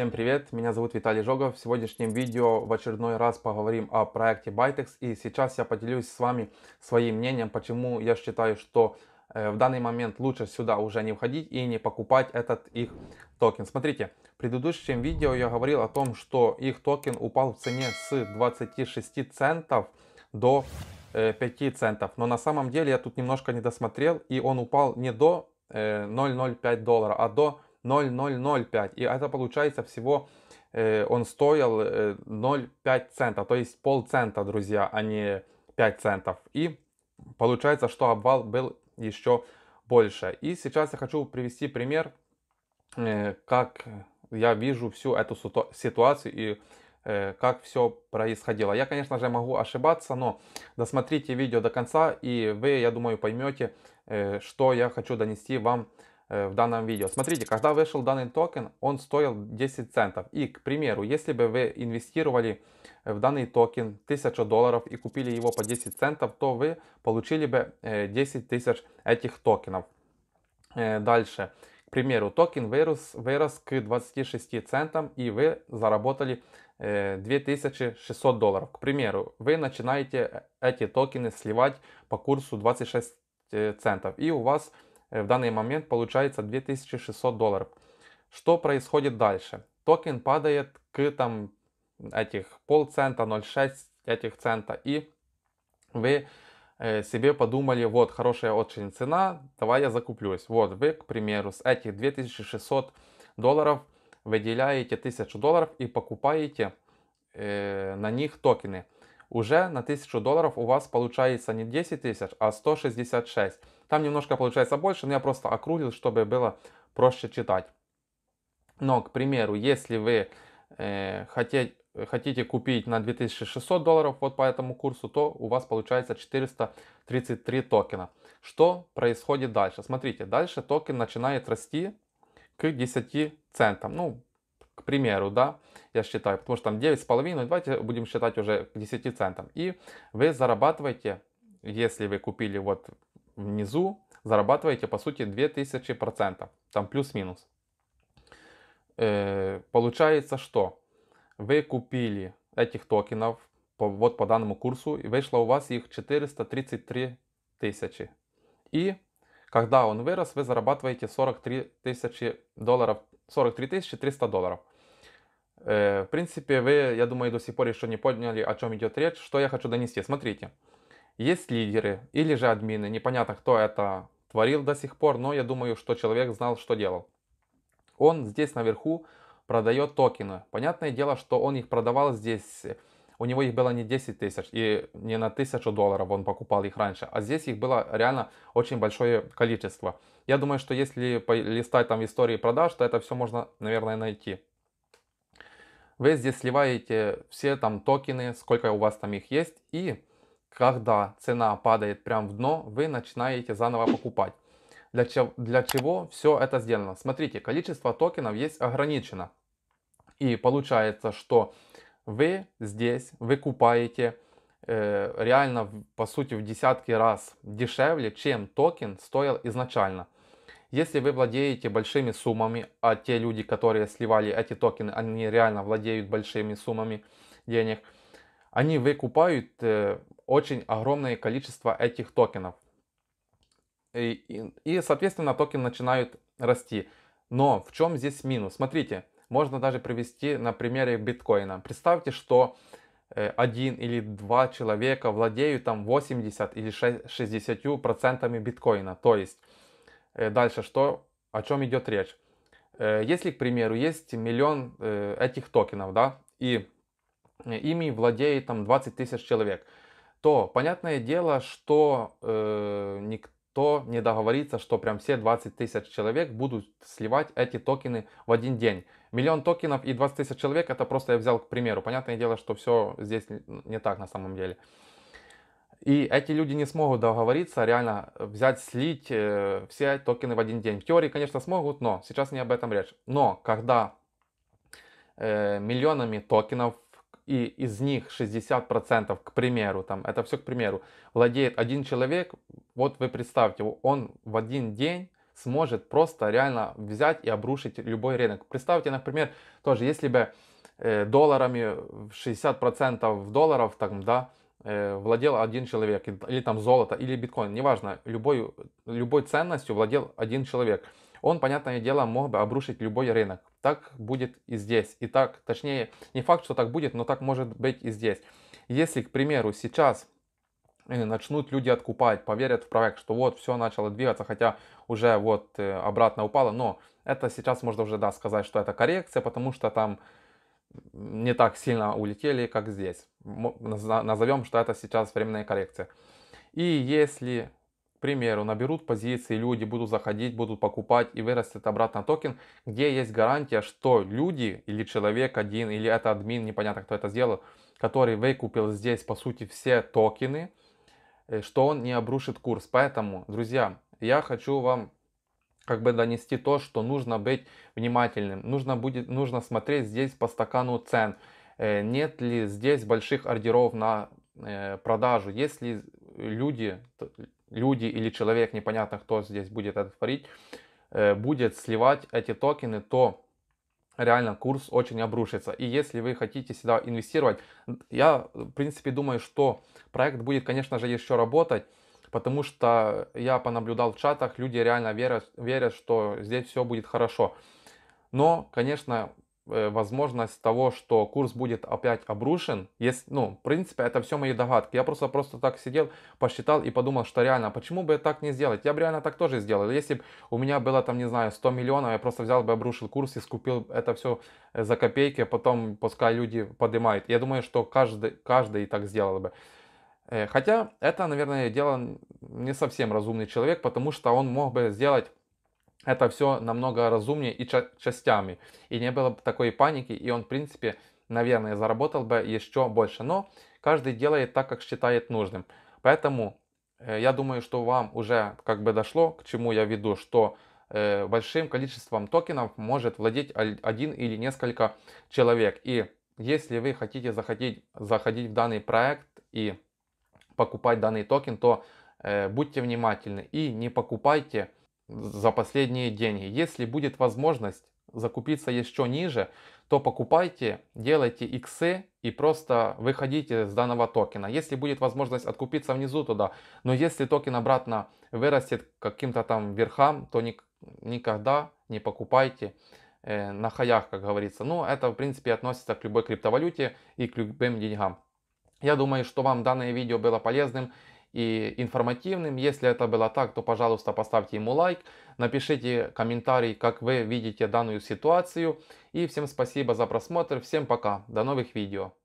Всем привет, меня зовут Виталий Жогов. В сегодняшнем видео в очередной раз поговорим о проекте Bytex. И сейчас я поделюсь с вами своим мнением, почему я считаю, что э, в данный момент лучше сюда уже не входить и не покупать этот их токен. Смотрите, в предыдущем видео я говорил о том, что их токен упал в цене с 26 центов до 5 э, центов. Но на самом деле я тут немножко не досмотрел и он упал не до 0,05 э, доллара, а до 0,005. И это получается всего э, он стоил 0,5 э, цента, то есть полцента, друзья, а не 5 центов. И получается, что обвал был еще больше. И сейчас я хочу привести пример, э, как я вижу всю эту ситуацию и э, как все происходило. Я, конечно же, могу ошибаться, но досмотрите видео до конца, и вы, я думаю, поймете, э, что я хочу донести вам Э, в данном видео. Смотрите, когда вышел данный токен, он стоил 10 центов. И, к примеру, если бы вы инвестировали в данный токен 1000 долларов и купили его по 10 центов, то вы получили бы 10 э, тысяч этих токенов. Э, дальше. К примеру, токен вырос, вырос к 26 центам и вы заработали 2600 долларов. К примеру, вы начинаете эти токены сливать по курсу 26 центов и у вас в данный момент получается 2600 долларов. Что происходит дальше? Токен падает к там этих полцента, 0,6 этих цента. И вы э, себе подумали, вот, хорошая очень цена, давай я закуплюсь. Вот, вы, к примеру, с этих 2600 долларов выделяете 1000 долларов и покупаете э, на них токены уже на 1000 долларов у вас получается не 10 тысяч, а 166. Там немножко получается больше, но я просто округлил, чтобы было проще читать. Но, к примеру, если вы э, хотеть, хотите купить на 2600 долларов вот по этому курсу, то у вас получается 433 токена. Что происходит дальше? Смотрите, дальше токен начинает расти к 10 центам. Ну, к примеру, да, я считаю, потому что там 9,5, давайте будем считать уже к 10 центам. И вы зарабатываете, если вы купили вот внизу, зарабатываете по сути 2000%, там плюс-минус. Э, получается, что вы купили этих токенов по, вот по данному курсу, и вышло у вас их 433 тысячи. И когда он вырос, вы зарабатываете 43 тысячи долларов, 43 тысячи 300 долларов. Э, в принципе, вы, я думаю, до сих пор еще не поняли, о чем идет речь, что я хочу донести. Смотрите, есть лидеры или же админы, непонятно, кто это творил до сих пор, но я думаю, что человек знал, что делал. Он здесь наверху продает токены. Понятное дело, что он их продавал здесь, у него их было не 10 тысяч и не на тысячу долларов он покупал их раньше, а здесь их было реально очень большое количество. Я думаю, что если листать там истории продаж, то это все можно, наверное, найти. Вы здесь сливаете все там токены, сколько у вас там их есть. И когда цена падает прям в дно, вы начинаете заново покупать. Для, чего, для чего все это сделано? Смотрите, количество токенов есть ограничено. И получается, что вы здесь выкупаете э, реально, по сути, в десятки раз дешевле, чем токен стоил изначально. Если вы владеете большими суммами, а те люди, которые сливали эти токены, они реально владеют большими суммами денег, они выкупают э, очень огромное количество этих токенов. И, и, и, соответственно, токен начинают расти. Но в чем здесь минус? Смотрите, можно даже привести на примере биткоина. Представьте, что э, один или два человека владеют там 80 или 60 процентами биткоина. То есть Э, дальше что, о чем идет речь? Э, если, к примеру, есть миллион э, этих токенов, да, и ими владеет там 20 тысяч человек, то понятное дело, что э, никто не договорится, что прям все 20 тысяч человек будут сливать эти токены в один день. Миллион токенов и 20 тысяч человек, это просто я взял к примеру. Понятное дело, что все здесь не так на самом деле. Э, и эти люди не смогут договориться, реально э, взять, слить э, все токены в один день. В теории, конечно, смогут, но сейчас не об этом речь. Но когда э, миллионами токенов и из них 60%, к примеру, там, это все к примеру, владеет один человек, вот вы представьте, он в один день сможет просто реально взять и обрушить любой рынок. Представьте, например, тоже, если бы э, долларами 60% долларов, там, да, Э, владел один человек, или там золото, или биткоин, неважно, любой, любой ценностью владел один человек. Он, понятное дело, мог бы обрушить любой рынок. Так будет и здесь. И так, точнее, не факт, что так будет, но так может быть и здесь. Если, к примеру, сейчас э, начнут люди откупать, поверят в проект, что вот все начало двигаться, хотя уже вот э, обратно упало, но это сейчас можно уже да, сказать, что это коррекция, потому что там не так сильно улетели, как здесь. Назовем, что это сейчас временная коррекция. И если, к примеру, наберут позиции, люди будут заходить, будут покупать и вырастет обратно токен, где есть гарантия, что люди или человек один, или это админ, непонятно кто это сделал, который выкупил здесь, по сути, все токены, э, что он не обрушит курс. Поэтому, друзья, я хочу вам как бы донести то, что нужно быть внимательным. Нужно, будет, нужно смотреть здесь по стакану цен. Э, нет ли здесь больших ордеров на э, продажу? Если люди, люди или человек, непонятно кто здесь будет это творить, э, будет сливать эти токены, то реально курс очень обрушится. И если вы хотите сюда инвестировать, я в принципе думаю, что проект будет, конечно же, еще работать, потому что я понаблюдал в чатах, люди реально верят, верят что здесь все будет хорошо. Но, конечно, э, возможность того, что курс будет опять обрушен, есть, ну, в принципе, это все мои догадки. Я просто просто так сидел, посчитал и подумал, что реально, а почему бы так не сделать? Я бы реально так тоже сделал. Если бы у меня было там, не знаю, 100 миллионов, я просто взял бы, обрушил курс и скупил это все э, за копейки, потом пускай люди поднимают. Я думаю, что каждый, каждый так сделал бы. Э, хотя это, наверное, дело не совсем разумный человек, потому что он мог бы сделать это все намного разумнее и ча- частями. И не было бы такой паники, и он, в принципе, наверное, заработал бы еще больше. Но каждый делает так, как считает нужным. Поэтому э, я думаю, что вам уже как бы дошло, к чему я веду, что э, большим количеством токенов может владеть один или несколько человек. И если вы хотите заходить, заходить в данный проект и покупать данный токен, то э, будьте внимательны и не покупайте за последние деньги. Если будет возможность закупиться еще ниже, то покупайте, делайте иксы и просто выходите с данного токена. Если будет возможность откупиться внизу туда, но если токен обратно вырастет каким-то там верхам, то ни, никогда не покупайте э, на хаях, как говорится. Ну, это в принципе относится к любой криптовалюте и к любым деньгам. Я думаю, что вам данное видео было полезным и информативным. Если это было так, то, пожалуйста, поставьте ему лайк, напишите комментарий, как вы видите данную ситуацию. И всем спасибо за просмотр, всем пока, до новых видео.